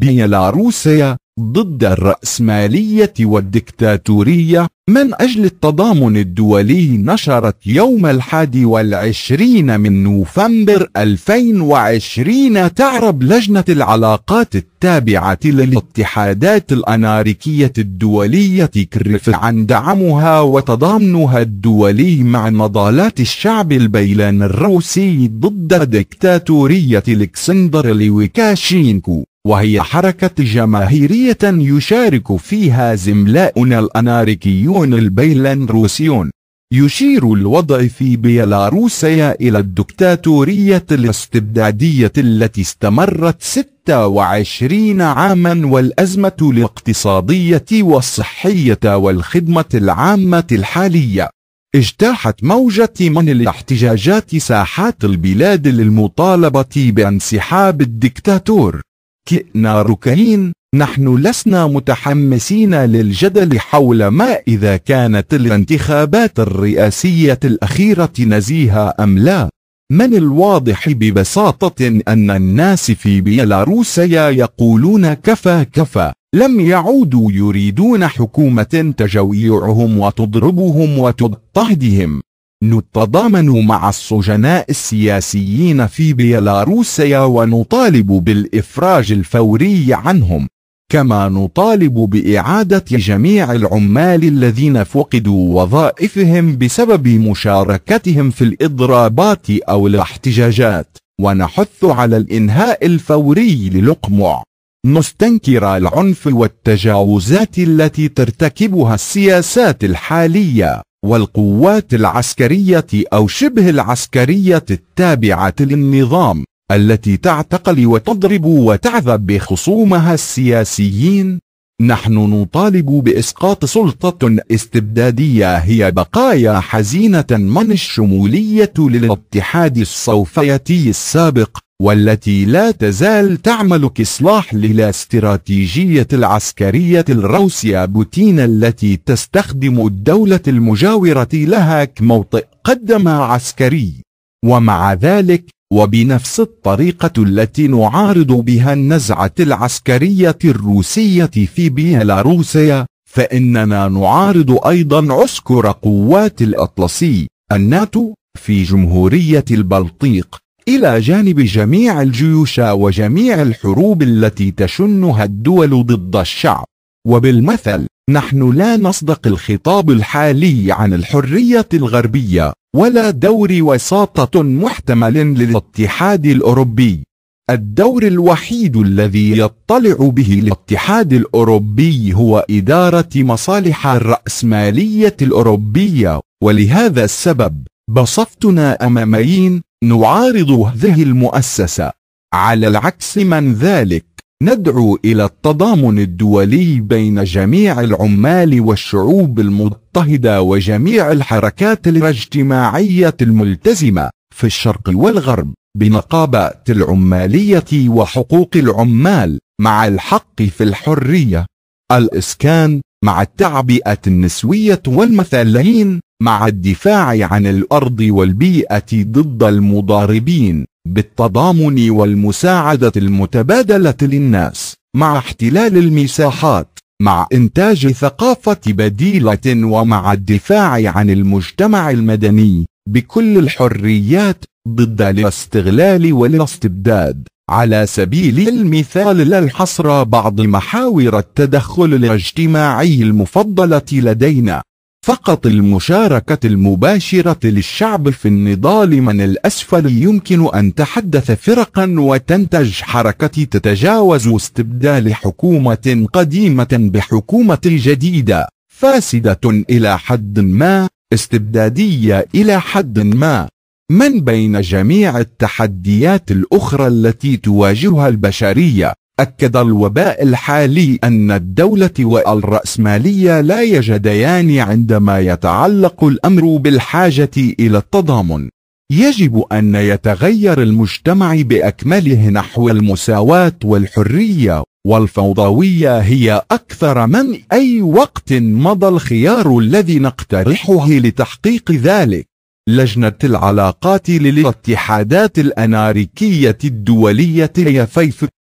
بيلاروسيا ضد الرأسمالية والدكتاتورية من أجل التضامن الدولي نشرت يوم الحادي والعشرين من نوفمبر 2020 تعرب لجنة العلاقات التابعة للاتحادات الأناركية الدولية كريف عن دعمها وتضامنها الدولي مع نضالات الشعب البيلان الروسي ضد دكتاتورية الكسندر لويكاشينكو وهي حركة جماهيرية يشارك فيها زملاؤنا الأناركيون البيلاروسيون يشير الوضع في بيلاروسيا إلى الدكتاتورية الاستبدادية التي استمرت 26 عاما والأزمة الاقتصادية والصحية والخدمة العامة الحالية اجتاحت موجة من الاحتجاجات ساحات البلاد للمطالبة بانسحاب الدكتاتور كئنا ركعين نحن لسنا متحمسين للجدل حول ما إذا كانت الانتخابات الرئاسية الأخيرة نزيهة أم لا من الواضح ببساطة أن الناس في بيلاروسيا يقولون كفى كفى لم يعودوا يريدون حكومة تجويعهم وتضربهم وتضطهدهم نتضامن مع السجناء السياسيين في بيلاروسيا ونطالب بالإفراج الفوري عنهم كما نطالب بإعادة جميع العمال الذين فقدوا وظائفهم بسبب مشاركتهم في الإضرابات أو الاحتجاجات ونحث على الإنهاء الفوري للقمع نستنكر العنف والتجاوزات التي ترتكبها السياسات الحالية والقوات العسكرية أو شبه العسكرية التابعة للنظام التي تعتقل وتضرب وتعذب خصومها السياسيين نحن نطالب بإسقاط سلطة استبدادية هي بقايا حزينة من الشمولية للاتحاد الصوفيتي السابق والتي لا تزال تعمل كإصلاح للاستراتيجية العسكرية الروسية بوتين التي تستخدم الدولة المجاورة لها كموطئ قدم عسكري ومع ذلك وبنفس الطريقة التي نعارض بها النزعة العسكرية الروسية في بيلاروسيا فإننا نعارض أيضا عسكر قوات الأطلسي الناتو في جمهورية البلطيق إلى جانب جميع الجيوش وجميع الحروب التي تشنها الدول ضد الشعب وبالمثل نحن لا نصدق الخطاب الحالي عن الحرية الغربية ولا دور وساطة محتمل للاتحاد الأوروبي الدور الوحيد الذي يطلع به الاتحاد الأوروبي هو إدارة مصالح الرأسمالية الأوروبية ولهذا السبب بصفتنا أماميين نعارض هذه المؤسسة على العكس من ذلك ندعو إلى التضامن الدولي بين جميع العمال والشعوب المضطهدة وجميع الحركات الاجتماعية الملتزمة في الشرق والغرب بنقابة العمالية وحقوق العمال مع الحق في الحرية الإسكان مع التعبئة النسوية والمثلين مع الدفاع عن الأرض والبيئة ضد المضاربين بالتضامن والمساعدة المتبادلة للناس مع احتلال المساحات مع إنتاج ثقافة بديلة ومع الدفاع عن المجتمع المدني بكل الحريات ضد الاستغلال والاستبداد على سبيل المثال لا الحصر بعض محاور التدخل الاجتماعي المفضلة لدينا فقط المشاركة المباشرة للشعب في النضال من الأسفل يمكن أن تحدث فرقا وتنتج حركة تتجاوز استبدال حكومة قديمة بحكومة جديدة فاسدة إلى حد ما استبدادية إلى حد ما من بين جميع التحديات الأخرى التي تواجهها البشرية أكد الوباء الحالي أن الدولة والرأسمالية لا يجديان عندما يتعلق الأمر بالحاجة إلى التضامن يجب أن يتغير المجتمع بأكمله نحو المساواة والحرية والفوضوية هي أكثر من أي وقت مضى الخيار الذي نقترحه لتحقيق ذلك لجنة العلاقات للاتحادات الأناركية الدولية يفيف